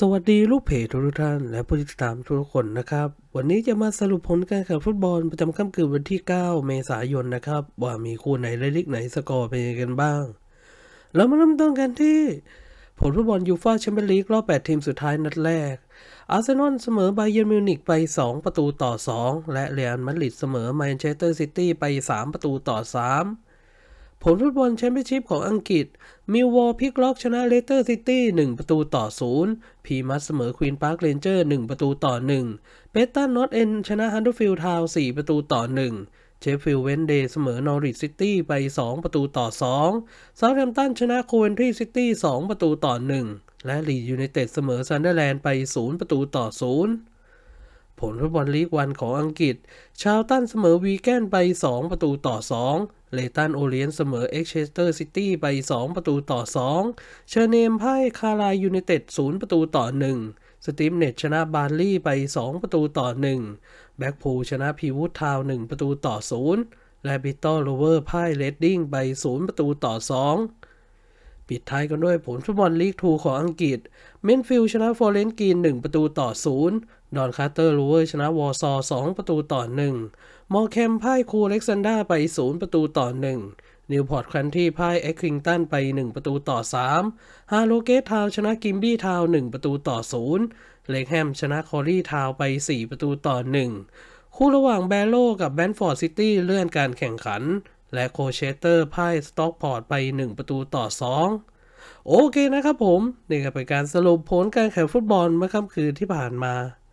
สวัสดี ลูกเพจทุกท่าน และผู้ติดตามทุกคนนะครับ วันนี้จะมาสรุปผลการแข่งฟุตบอลประจำค่ำคืนวันที่ 9 เมษายนนะครับ ว่ามีคู่ไหนเล็ลีกไหนสกอร์เป็นยังไงบ้างเรามาเริ่มต้นกันที่ผลฟุตบอลยูฟ่าแชมเปี้ยนลีก รอบ 8 ทีมสุดท้ายนัดแรก อาร์เซนอลเสมอไบเยนมิวนิกไป2 ประตูต่อ 2 และเรอัลมาดริดเสมอแมนเชสเตอร์ซิตี้ไป3 ประตูต่อ 3ผลฟุตบอลแชมเปี้ยนชิพของอังกฤษมิลวอลพิกล็อกชนะเลสเตอร์ซิตี้1ประตูต่อ 0 พีมัสเสมอควีนพาร์คเรนเจอร์1ประตูต่อ 1เบตันนอตเอนชนะฮันดูฟิลด์ทาวน์4ประตูต่อ 1เชฟฟิลด์เวนเดย์เสมอนอริทซิตี้ไป 2 ประตูต่อ2ซาวด์แฮมป์ตันชนะโคเวนทรีซิตี้2ประตูต่อ 1 และลีดยูไนเต็ดเสมอซันเดอร์แลนด์ไป 0 ประตูต่อ 0 ผลฟุตบอลลีกวันของอังกฤษ ชาวตันเสมอวีแกนไป 2 ประตูต่อ 2เลตันโอเลียนเสมอเอ็กเชสเตอร์ซิตี้ไป2ประตูต่อ2เชอร์เนมไพ่คารายยูเนเต็ด0ประตูต่อ 1 สตีมเน็ตชนะบาร์ลี่ไป2ประตูต่อ1แบ็กพูชนะพีวูดทาวน์1ประตูต่อ 0 และบิตโตโลเวอร์ไพ่เลดดิ้งไป0ประตูต่อ 2 ปิดท้ายกันด้วยผลฟุตบอลลีกทูของอังกฤษ เมนฟิลชนะฟอร์เรนกีน1ประตูต่อ 0ดอนคาร์เตอร์ลูเวอร์ชนะวอร์ซอ2ประตูต่อหนึ่งมอเคมพ่ายคูเล็กซันดาไป0ประตูต่อหนึ่งนิวพอร์ตคันที่พ่ายเอ็กคิงตันไป 1 ประตูต่อ3ฮาโลเกตทาวชนะกิมบี้ทาว1ประตูต่อ 0เลกแฮมชนะคอรี่ทาวไป 4 ประตูต่อ1คู่ระหว่างแบโลกับแบนฟอร์ดซิตี้เลื่อนการแข่งขัน และโคเชเตอร์พ่ายสต็อกพอร์ตไป1 ประตูต่อ 2 โอเคนะครับผมนี่ก็เป็นการสรุปผลการแข่งฟุตบอลเมื่อค่ำคืนที่ผ่านมา